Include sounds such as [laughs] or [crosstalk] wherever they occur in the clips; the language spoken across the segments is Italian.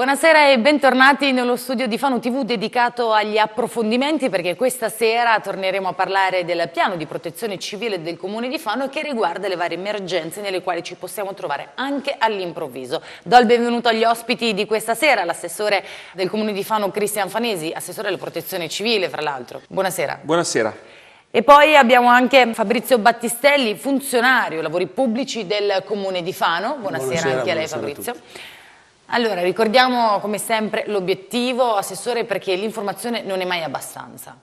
Buonasera e bentornati nello studio di Fano TV dedicato agli approfondimenti perché questa sera torneremo a parlare del piano di protezione civile del comune di Fano che riguarda le varie emergenze nelle quali ci possiamo trovare anche all'improvviso. Do il benvenuto agli ospiti di questa sera, l'assessore del comune di Fano Cristian Fanesi, assessore della protezione civile fra l'altro. Buonasera. Buonasera. E poi abbiamo anche Fabrizio Battistelli, funzionario lavori pubblici del comune di Fano. Buonasera, buonasera anche a lei Fabrizio. A allora, ricordiamo come sempre l'obiettivo, Assessore, perché l'informazione non è mai abbastanza.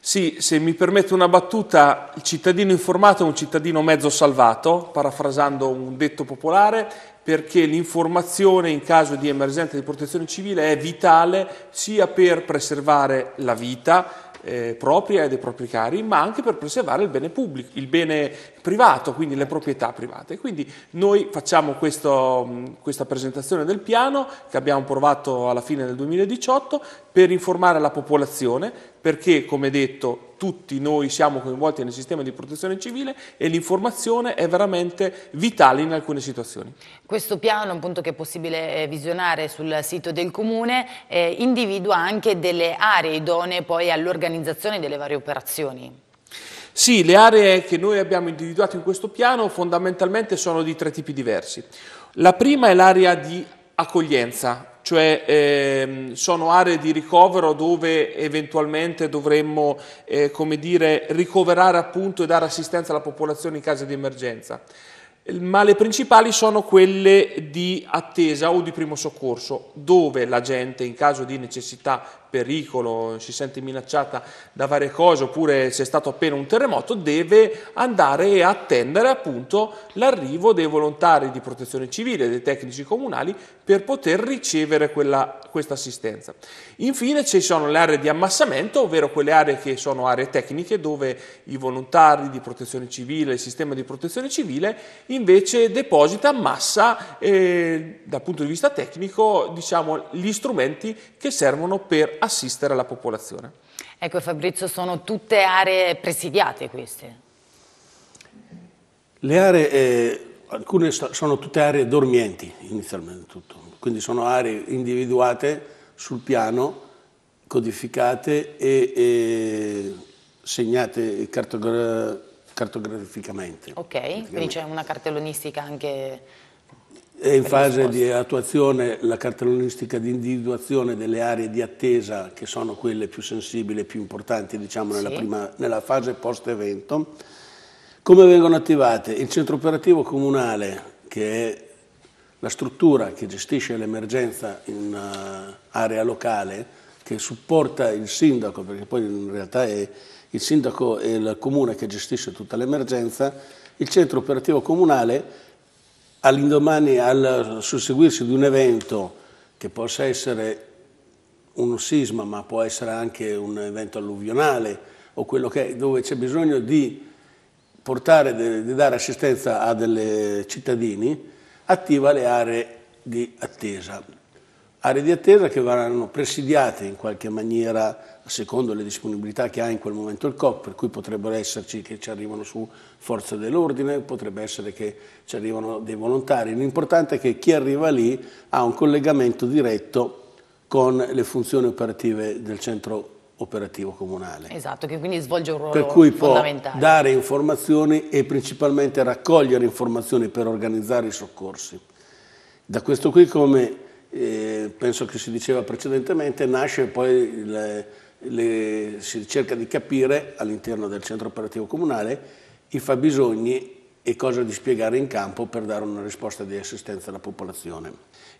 Sì, se mi permette una battuta, il cittadino informato è un cittadino mezzo salvato, parafrasando un detto popolare, perché l'informazione in caso di emergenza di protezione civile è vitale sia per preservare la vita, eh, propria e dei propri cari, ma anche per preservare il bene pubblico, il bene privato, quindi le proprietà private. Quindi noi facciamo questo, questa presentazione del piano che abbiamo provato alla fine del 2018, per informare la popolazione, perché come detto tutti noi siamo coinvolti nel sistema di protezione civile e l'informazione è veramente vitale in alcune situazioni. Questo piano appunto, che è possibile eh, visionare sul sito del Comune eh, individua anche delle aree idonee poi all'organizzazione delle varie operazioni. Sì, le aree che noi abbiamo individuato in questo piano fondamentalmente sono di tre tipi diversi. La prima è l'area di accoglienza, cioè ehm, sono aree di ricovero dove eventualmente dovremmo eh, come dire, ricoverare appunto e dare assistenza alla popolazione in caso di emergenza. Ma le principali sono quelle di attesa o di primo soccorso, dove la gente in caso di necessità pericolo, si sente minacciata da varie cose, oppure c'è stato appena un terremoto, deve andare e attendere appunto l'arrivo dei volontari di protezione civile, dei tecnici comunali, per poter ricevere quella, questa assistenza. Infine ci sono le aree di ammassamento, ovvero quelle aree che sono aree tecniche, dove i volontari di protezione civile, il sistema di protezione civile, invece deposita, ammassa, eh, dal punto di vista tecnico, diciamo, gli strumenti che servono per assistere la popolazione. Ecco Fabrizio, sono tutte aree presidiate queste? Le aree, eh, alcune sono tutte aree dormienti inizialmente tutto, quindi sono aree individuate sul piano, codificate e, e segnate cartogra cartograficamente. Ok, quindi c'è una cartellonistica anche è in fase di attuazione la cartellonistica di individuazione delle aree di attesa che sono quelle più sensibili e più importanti diciamo, nella, sì. prima, nella fase post-evento. Come vengono attivate? Il centro operativo comunale, che è la struttura che gestisce l'emergenza in eh, area locale, che supporta il sindaco, perché poi in realtà è il sindaco e il comune che gestisce tutta l'emergenza, il centro operativo comunale all'indomani, al susseguirsi di un evento che possa essere un sisma, ma può essere anche un evento alluvionale o quello che è, dove c'è bisogno di portare, di dare assistenza a delle cittadini, attiva le aree di attesa aree di attesa che verranno presidiate in qualche maniera secondo le disponibilità che ha in quel momento il COP, per cui potrebbero esserci che ci arrivano su forze dell'ordine, potrebbe essere che ci arrivano dei volontari. L'importante è che chi arriva lì ha un collegamento diretto con le funzioni operative del centro operativo comunale. Esatto, che quindi svolge un ruolo Per cui può dare informazioni e principalmente raccogliere informazioni per organizzare i soccorsi. Da questo qui come penso che si diceva precedentemente, nasce poi, le, le, si cerca di capire all'interno del centro operativo comunale i fabbisogni e cosa dispiegare in campo per dare una risposta di assistenza alla popolazione.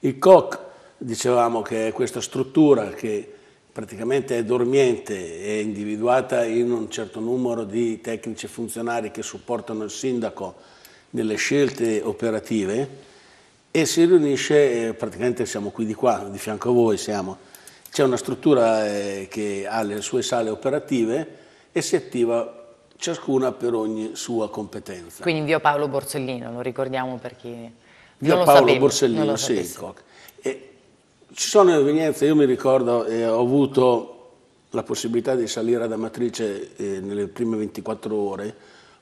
Il COC, dicevamo che è questa struttura che praticamente è dormiente, è individuata in un certo numero di tecnici e funzionari che supportano il sindaco nelle scelte operative, e si riunisce, praticamente siamo qui di qua, di fianco a voi siamo. C'è una struttura eh, che ha le sue sale operative e si attiva ciascuna per ogni sua competenza. Quindi via Paolo Borsellino, lo ricordiamo per chi via Paolo sapevo, Borsellino, sì, ci sono evenienze, io mi ricordo, eh, ho avuto la possibilità di salire ad Amatrice eh, nelle prime 24 ore.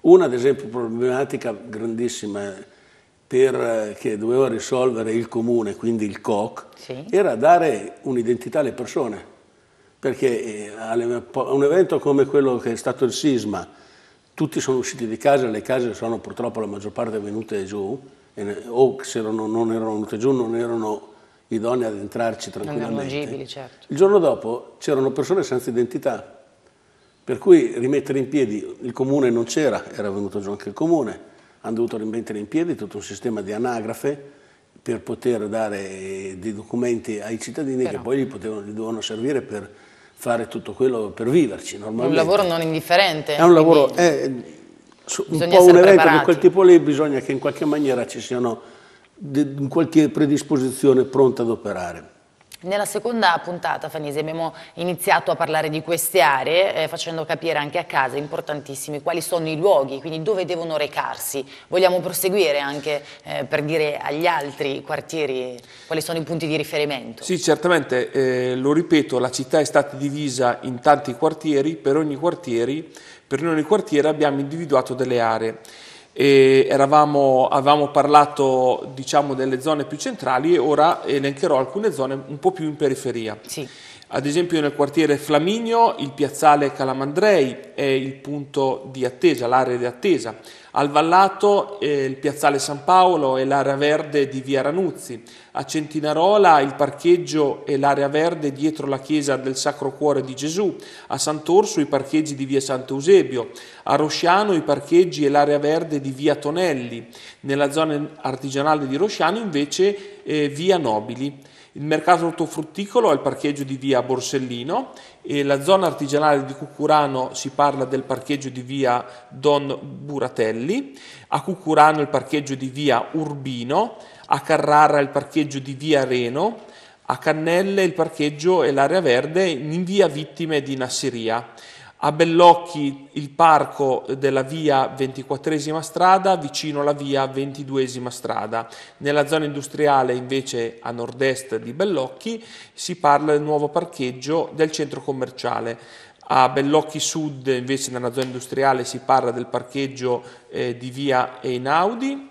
Una, ad esempio, problematica grandissima per, eh, che doveva risolvere il comune, quindi il COC, sì. era dare un'identità alle persone, perché eh, a un evento come quello che è stato il sisma, tutti sono usciti di casa, le case sono purtroppo la maggior parte venute giù, o se erano, non erano venute giù non erano idonee ad entrarci tranquillamente. Non agibili, certo. Il giorno dopo c'erano persone senza identità, per cui rimettere in piedi il comune non c'era, era venuto giù anche il comune, hanno dovuto rimettere in piedi tutto un sistema di anagrafe per poter dare eh, dei documenti ai cittadini Però. che poi gli, potevano, gli dovevano servire per fare tutto quello per viverci normalmente. È un lavoro non indifferente. È un lavoro, è eh, eh, un po' un evento preparati. di quel tipo lì, bisogna che in qualche maniera ci siano in qualche predisposizione pronta ad operare. Nella seconda puntata, Fanisi, abbiamo iniziato a parlare di queste aree, eh, facendo capire anche a casa, importantissimi, quali sono i luoghi, quindi dove devono recarsi. Vogliamo proseguire anche eh, per dire agli altri quartieri quali sono i punti di riferimento. Sì, certamente, eh, lo ripeto, la città è stata divisa in tanti quartieri, per ogni quartiere, per ogni quartiere abbiamo individuato delle aree eravamo, avevamo parlato diciamo, delle zone più centrali e ora elencherò alcune zone un po' più in periferia. Sì. Ad esempio nel quartiere Flaminio il piazzale Calamandrei è il punto di attesa, l'area di attesa. Al Vallato eh, il piazzale San Paolo è l'area verde di via Ranuzzi. A Centinarola il parcheggio e l'area verde dietro la chiesa del Sacro Cuore di Gesù. A Sant'Orso i parcheggi di via Sant'Eusebio. A Rosciano i parcheggi e l'area verde di via Tonelli. Nella zona artigianale di Rosciano invece eh, via Nobili. Il mercato ortofrutticolo è il parcheggio di via Borsellino e la zona artigianale di Cucurano si parla del parcheggio di via Don Buratelli, a Cucurano il parcheggio di via Urbino, a Carrara il parcheggio di via Reno, a Cannelle il parcheggio e l'area verde in via Vittime di Nasseria. A Bellocchi il parco della via 24 strada vicino alla via 22 strada. Nella zona industriale invece a nord-est di Bellocchi si parla del nuovo parcheggio del centro commerciale. A Bellocchi Sud invece nella zona industriale si parla del parcheggio eh, di via Einaudi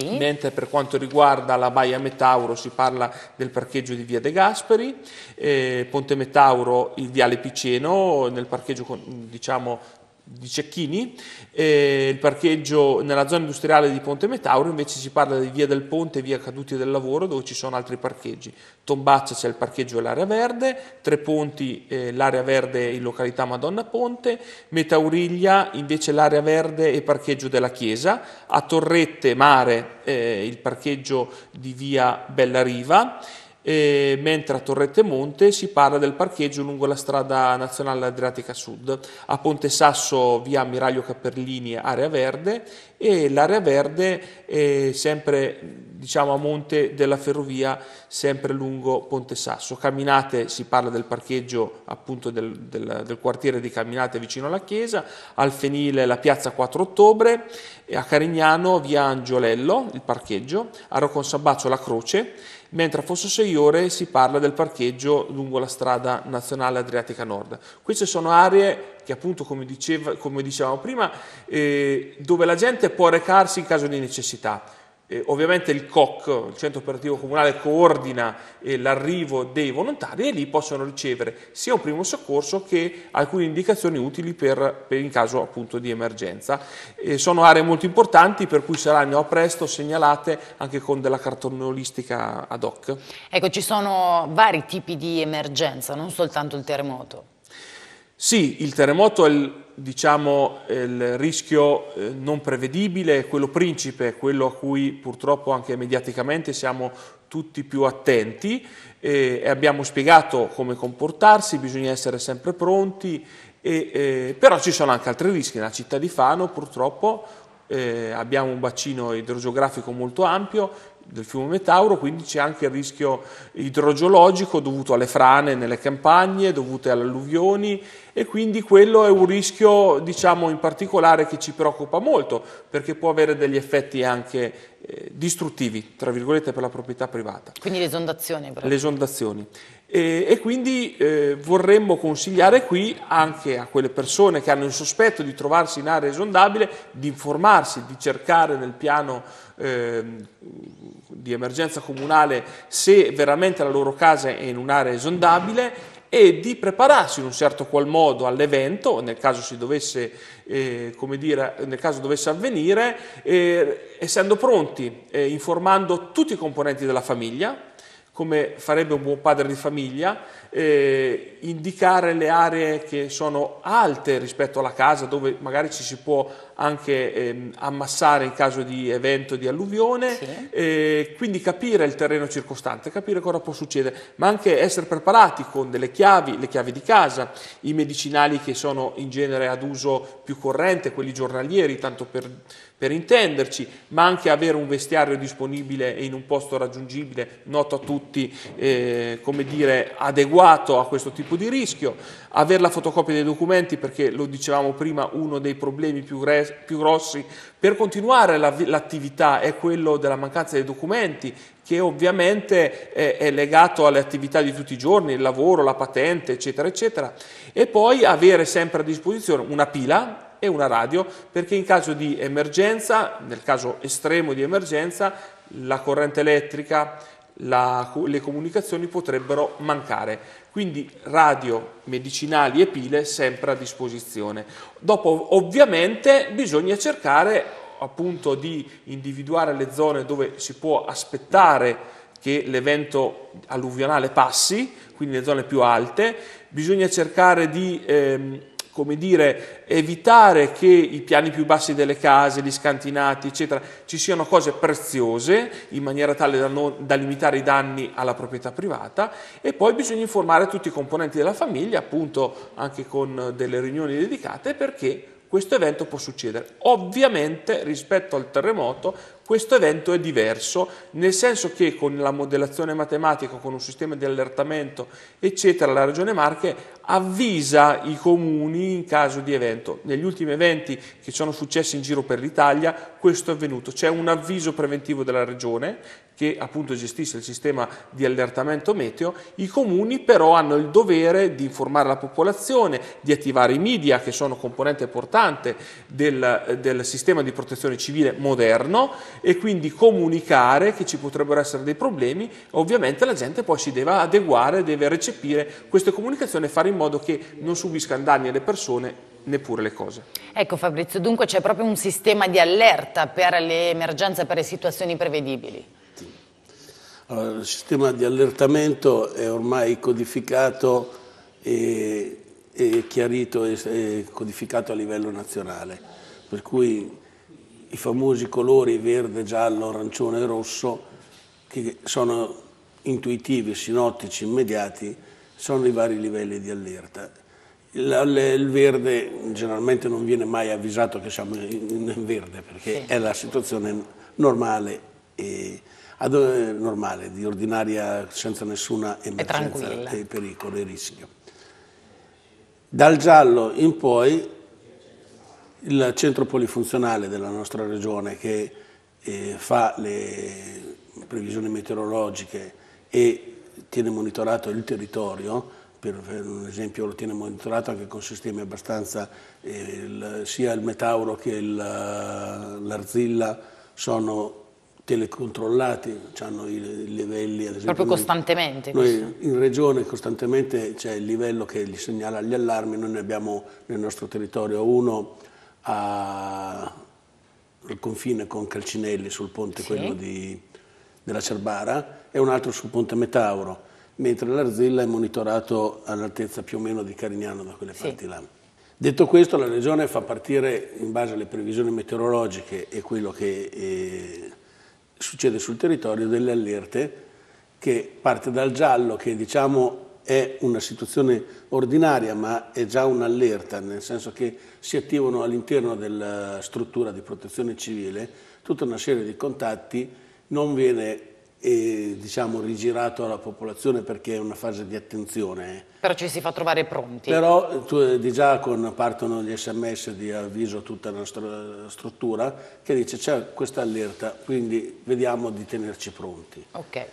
sì. Mentre per quanto riguarda la Baia Metauro si parla del parcheggio di Via De Gasperi, eh, Ponte Metauro il viale Piceno nel parcheggio diciamo, di Cecchini, eh, il parcheggio nella zona industriale di Ponte Metauro invece si parla di via del Ponte e via Caduti del Lavoro dove ci sono altri parcheggi. Tombaccia c'è il parcheggio e l'area verde, Tre Ponti eh, l'area verde in località Madonna Ponte, Metauriglia invece l'area verde e parcheggio della chiesa, a Torrette Mare eh, il parcheggio di via Bella Riva eh, mentre a Torrette Monte si parla del parcheggio lungo la strada nazionale Adriatica Sud, a Ponte Sasso via Ammiraglio Caperlini area verde e l'area verde eh, sempre diciamo, a monte della ferrovia sempre lungo Ponte Sasso. Camminate si parla del parcheggio appunto del, del, del quartiere di Camminate vicino alla chiesa, al Fenile la piazza 4 ottobre, a Carignano via Angiolello il parcheggio, a Rocconsabaccio la croce mentre a Fosso Seiore si parla del parcheggio lungo la strada nazionale Adriatica Nord. Queste sono aree che appunto come, diceva, come dicevamo prima, eh, dove la gente può recarsi in caso di necessità eh, ovviamente il COC, il centro operativo comunale, coordina eh, l'arrivo dei volontari e lì possono ricevere sia un primo soccorso che alcune indicazioni utili per, per in caso appunto di emergenza. Eh, sono aree molto importanti per cui saranno a presto segnalate anche con della cartonolistica ad hoc. Ecco, ci sono vari tipi di emergenza, non soltanto il terremoto. Sì, il terremoto è il, diciamo, il rischio eh, non prevedibile, quello principe, quello a cui purtroppo anche mediaticamente siamo tutti più attenti eh, e abbiamo spiegato come comportarsi, bisogna essere sempre pronti, e, eh, però ci sono anche altri rischi. Nella città di Fano purtroppo eh, abbiamo un bacino idrogeografico molto ampio del fiume Metauro, quindi c'è anche il rischio idrogeologico dovuto alle frane nelle campagne, dovute alle alluvioni e quindi quello è un rischio diciamo in particolare che ci preoccupa molto perché può avere degli effetti anche eh, distruttivi, tra virgolette, per la proprietà privata. Quindi l'esondazione. Le esondazioni. E, e quindi eh, vorremmo consigliare qui anche a quelle persone che hanno il sospetto di trovarsi in area esondabile di informarsi, di cercare nel piano eh, di emergenza comunale se veramente la loro casa è in un'area esondabile e di prepararsi in un certo qual modo all'evento, nel caso, si dovesse, eh, dire, nel caso dovesse avvenire, eh, essendo pronti, eh, informando tutti i componenti della famiglia, come farebbe un buon padre di famiglia, eh, indicare le aree che sono alte rispetto alla casa, dove magari ci si può anche eh, ammassare in caso di evento di alluvione, sì. eh, quindi capire il terreno circostante, capire cosa può succedere, ma anche essere preparati con delle chiavi, le chiavi di casa, i medicinali che sono in genere ad uso più corrente, quelli giornalieri, tanto per per intenderci, ma anche avere un vestiario disponibile e in un posto raggiungibile, noto a tutti, eh, come dire, adeguato a questo tipo di rischio, avere la fotocopia dei documenti perché lo dicevamo prima, uno dei problemi più, più grossi per continuare l'attività è quello della mancanza dei documenti che ovviamente è, eh, è legato alle attività di tutti i giorni, il lavoro, la patente, eccetera, eccetera, e poi avere sempre a disposizione una pila e una radio perché in caso di emergenza, nel caso estremo di emergenza, la corrente elettrica, la, le comunicazioni potrebbero mancare. Quindi radio, medicinali e pile sempre a disposizione. Dopo ovviamente bisogna cercare appunto di individuare le zone dove si può aspettare che l'evento alluvionale passi, quindi le zone più alte, bisogna cercare di ehm, come dire, evitare che i piani più bassi delle case, gli scantinati, eccetera, ci siano cose preziose in maniera tale da, non, da limitare i danni alla proprietà privata e poi bisogna informare tutti i componenti della famiglia, appunto anche con delle riunioni dedicate, perché questo evento può succedere. Ovviamente rispetto al terremoto questo evento è diverso, nel senso che con la modellazione matematica, con un sistema di allertamento, eccetera, la Regione Marche avvisa i comuni in caso di evento. Negli ultimi eventi che sono successi in giro per l'Italia questo è avvenuto, c'è un avviso preventivo della regione che appunto gestisce il sistema di allertamento meteo, i comuni però hanno il dovere di informare la popolazione, di attivare i media che sono componente importante del, del sistema di protezione civile moderno e quindi comunicare che ci potrebbero essere dei problemi, ovviamente la gente poi si deve adeguare, deve recepire queste comunicazioni e fare in in modo che non subiscano danni alle persone neppure le cose. Ecco Fabrizio, dunque c'è proprio un sistema di allerta per le emergenze, per le situazioni prevedibili. Sì. Allora, il sistema di allertamento è ormai codificato e, e chiarito e, e codificato a livello nazionale, per cui i famosi colori verde, giallo, arancione e rosso che sono intuitivi, sinottici, immediati, sono i vari livelli di allerta. Il, il verde generalmente non viene mai avvisato che siamo in, verde perché sì. è la situazione normale, e, ad, normale, di ordinaria, senza nessuna emergenza e pericolo e rischio. Dal giallo in poi il centro polifunzionale della nostra regione che eh, fa le previsioni meteorologiche e tiene monitorato il territorio, per, un esempio lo tiene monitorato anche con sistemi abbastanza, eh, il, sia il Metauro che il, eh, l'Arzilla sono telecontrollati, hanno i livelli... Ad esempio, Proprio costantemente? Noi, in regione costantemente c'è il livello che li segnala gli allarmi, noi ne abbiamo nel nostro territorio uno al confine con Calcinelli sul ponte sì. quello di, della Cerbara, e un altro sul Ponte Metauro, mentre l'Arzilla è monitorato all'altezza più o meno di Carignano da quelle sì. parti là. Detto questo, la Regione fa partire, in base alle previsioni meteorologiche e quello che eh, succede sul territorio, delle allerte che parte dal giallo, che diciamo è una situazione ordinaria, ma è già un'allerta, nel senso che si attivano all'interno della struttura di protezione civile tutta una serie di contatti, non viene e diciamo rigirato alla popolazione perché è una fase di attenzione. Eh. Però ci si fa trovare pronti. Però eh, tu, eh, di già con, partono gli sms di avviso a tutta la nostra struttura che dice c'è questa allerta, quindi vediamo di tenerci pronti. Okay.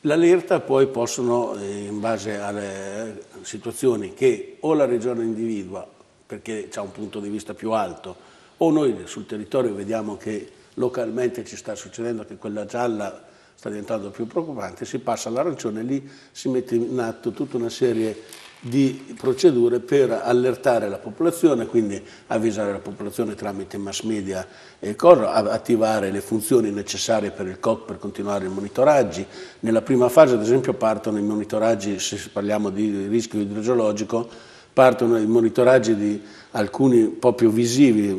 L'allerta poi possono, in base alle situazioni che o la regione individua, perché ha un punto di vista più alto, o noi sul territorio vediamo che localmente ci sta succedendo che quella gialla sta diventando più preoccupante, si passa all'arancione, e lì si mette in atto tutta una serie di procedure per allertare la popolazione, quindi avvisare la popolazione tramite mass media e cosa, attivare le funzioni necessarie per il COC per continuare i monitoraggi. Nella prima fase ad esempio partono i monitoraggi, se parliamo di rischio idrogeologico, partono i monitoraggi di alcuni proprio visivi,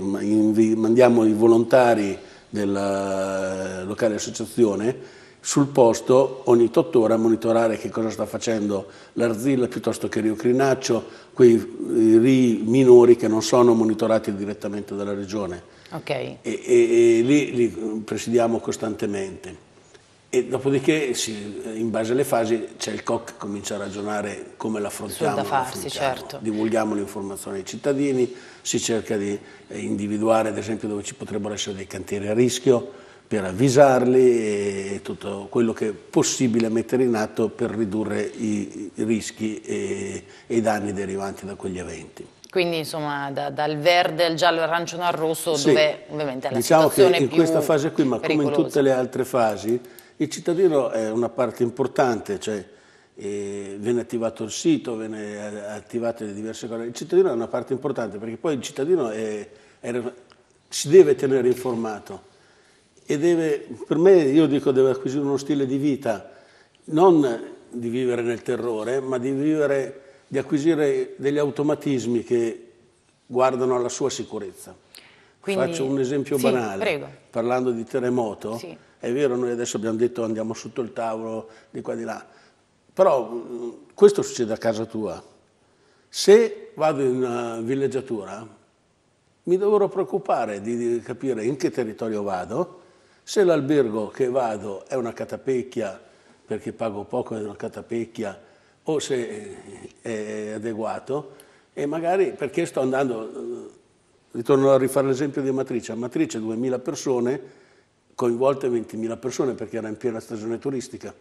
mandiamo i volontari della eh, locale associazione sul posto ogni 8 a monitorare che cosa sta facendo l'arzilla piuttosto che Rio Crinaccio, quei ri minori che non sono monitorati direttamente dalla regione. Okay. E, e, e lì li presidiamo costantemente. E dopodiché, si, in base alle fasi, c'è il COC che comincia a ragionare come l'affrontiamo. Da farsi, certo. Divulghiamo l'informazione ai cittadini, si cerca di eh, individuare, ad esempio, dove ci potrebbero essere dei cantieri a rischio, per avvisarli e tutto quello che è possibile mettere in atto per ridurre i rischi e, i danni derivanti da quegli eventi. Quindi insomma da, dal verde al giallo, al arancione al rosso sì. dove ovviamente è la diciamo situazione che in questa fase qui, ma pericolosa. come in tutte le altre fasi, il cittadino è una parte importante, cioè eh, viene attivato il sito, viene eh, attivate le diverse cose, il cittadino è una parte importante perché poi il cittadino è, è, si deve tenere informato e deve, per me io dico deve acquisire uno stile di vita, non di vivere nel terrore, ma di, vivere, di acquisire degli automatismi che guardano alla sua sicurezza. Quindi, Faccio un esempio sì, banale, prego. parlando di terremoto, sì. è vero noi adesso abbiamo detto andiamo sotto il tavolo, di qua e di là, però mm, questo succede a casa tua. Se vado in una eh, villeggiatura mi dovrò preoccupare di capire in che territorio vado, se l'albergo che vado è una catapecchia, perché pago poco è una catapecchia, o se eh, è adeguato, e magari perché sto andando, eh, ritorno a rifare l'esempio di Matrice, a Matrice 2.000 persone, coinvolte 20.000 persone perché era in piena stagione turistica,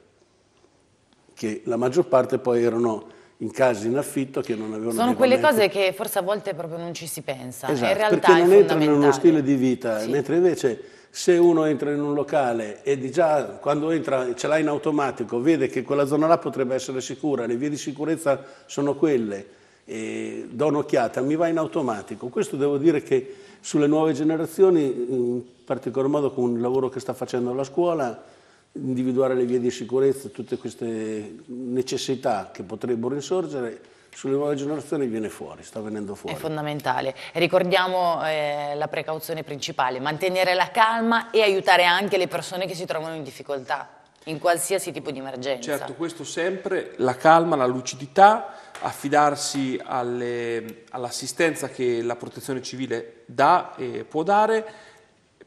che la maggior parte poi erano in casi in affitto che non avevano Sono quelle cose che forse a volte proprio non ci si pensa. Esatto, in realtà perché non entrano in uno stile di vita, sì. mentre invece se uno entra in un locale e già quando entra ce l'ha in automatico, vede che quella zona là potrebbe essere sicura, le vie di sicurezza sono quelle, e do un'occhiata, mi va in automatico. Questo devo dire che sulle nuove generazioni, in particolar modo con il lavoro che sta facendo la scuola, individuare le vie di sicurezza, tutte queste necessità che potrebbero insorgere, sulle nuove generazioni viene fuori, sta venendo fuori. È fondamentale. Ricordiamo eh, la precauzione principale, mantenere la calma e aiutare anche le persone che si trovano in difficoltà in qualsiasi tipo di emergenza. Certo, questo sempre, la calma, la lucidità, affidarsi all'assistenza all che la protezione civile dà e può dare,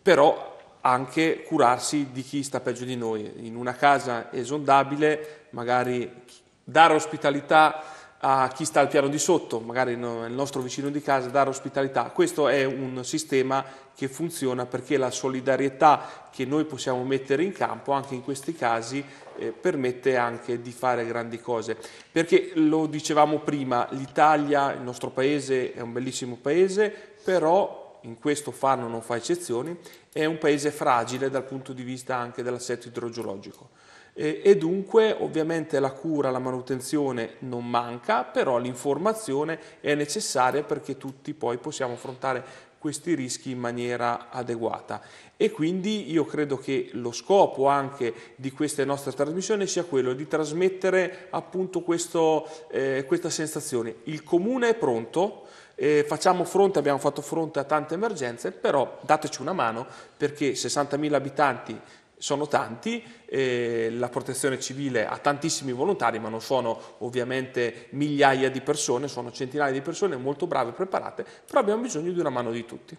però anche curarsi di chi sta peggio di noi. In una casa esondabile magari dare ospitalità a chi sta al piano di sotto, magari il nostro vicino di casa, dare ospitalità. Questo è un sistema che funziona perché la solidarietà che noi possiamo mettere in campo anche in questi casi eh, permette anche di fare grandi cose. Perché lo dicevamo prima, l'Italia, il nostro paese è un bellissimo paese, però in questo fanno non fa eccezioni, è un paese fragile dal punto di vista anche dell'assetto idrogeologico. E, e dunque ovviamente la cura, la manutenzione non manca, però l'informazione è necessaria perché tutti poi possiamo affrontare questi rischi in maniera adeguata e quindi io credo che lo scopo anche di queste nostre trasmissioni sia quello di trasmettere appunto questo, eh, questa sensazione. Il comune è pronto, eh, facciamo fronte, abbiamo fatto fronte a tante emergenze, però dateci una mano perché 60.000 abitanti sono tanti, eh, la protezione civile ha tantissimi volontari, ma non sono ovviamente migliaia di persone, sono centinaia di persone molto brave e preparate, però abbiamo bisogno di una mano di tutti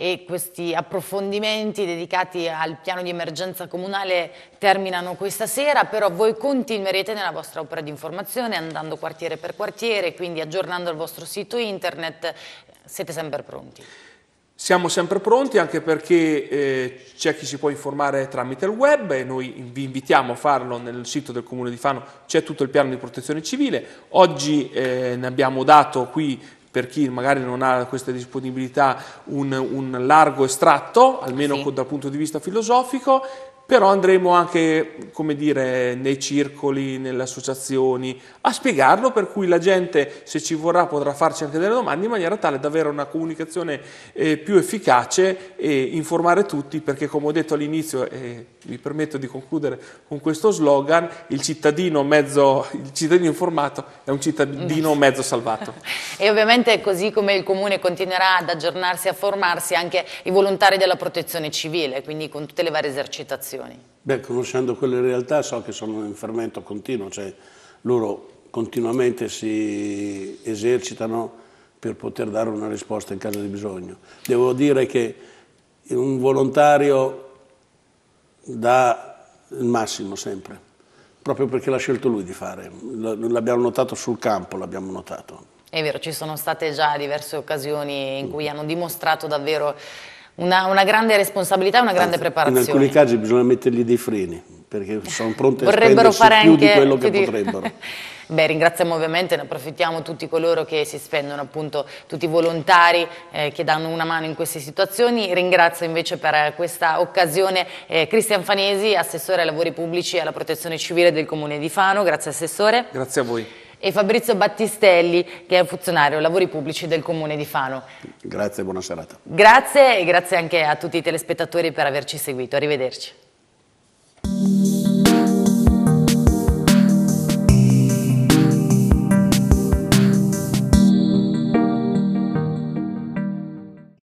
e questi approfondimenti dedicati al piano di emergenza comunale terminano questa sera, però voi continuerete nella vostra opera di informazione andando quartiere per quartiere, quindi aggiornando il vostro sito internet, siete sempre pronti. Siamo sempre pronti anche perché eh, c'è chi si può informare tramite il web e noi vi invitiamo a farlo nel sito del Comune di Fano, c'è tutto il piano di protezione civile. Oggi eh, ne abbiamo dato qui per chi magari non ha questa disponibilità un, un largo estratto, almeno sì. dal punto di vista filosofico, però andremo anche, come dire, nei circoli, nelle associazioni, a spiegarlo per cui la gente, se ci vorrà, potrà farci anche delle domande in maniera tale da avere una comunicazione eh, più efficace e informare tutti perché, come ho detto all'inizio, e mi permetto di concludere con questo slogan, il cittadino, mezzo, il cittadino informato è un cittadino mm. mezzo salvato. [laughs] e ovviamente così come il Comune continuerà ad aggiornarsi e a formarsi anche i volontari della protezione civile, quindi con tutte le varie esercitazioni situazioni? Beh, conoscendo quelle realtà so che sono in fermento continuo, cioè loro continuamente si esercitano per poter dare una risposta in caso di bisogno. Devo dire che un volontario dà il massimo sempre, proprio perché l'ha scelto lui di fare, l'abbiamo notato sul campo, l'abbiamo notato. È vero, ci sono state già diverse occasioni in cui hanno dimostrato davvero una, una grande responsabilità e una grande Anzi, preparazione. In alcuni casi bisogna mettergli dei freni, perché sono pronte a spendersi fare più anche, di quello che potrebbero. [laughs] Beh, ringraziamo ovviamente, ne approfittiamo tutti coloro che si spendono, appunto tutti i volontari eh, che danno una mano in queste situazioni. Ringrazio invece per eh, questa occasione eh, Cristian Fanesi, assessore ai lavori pubblici e alla protezione civile del Comune di Fano. Grazie Assessore. Grazie a voi e Fabrizio Battistelli che è un funzionario lavori pubblici del comune di Fano. Grazie, buona serata. Grazie e grazie anche a tutti i telespettatori per averci seguito. Arrivederci.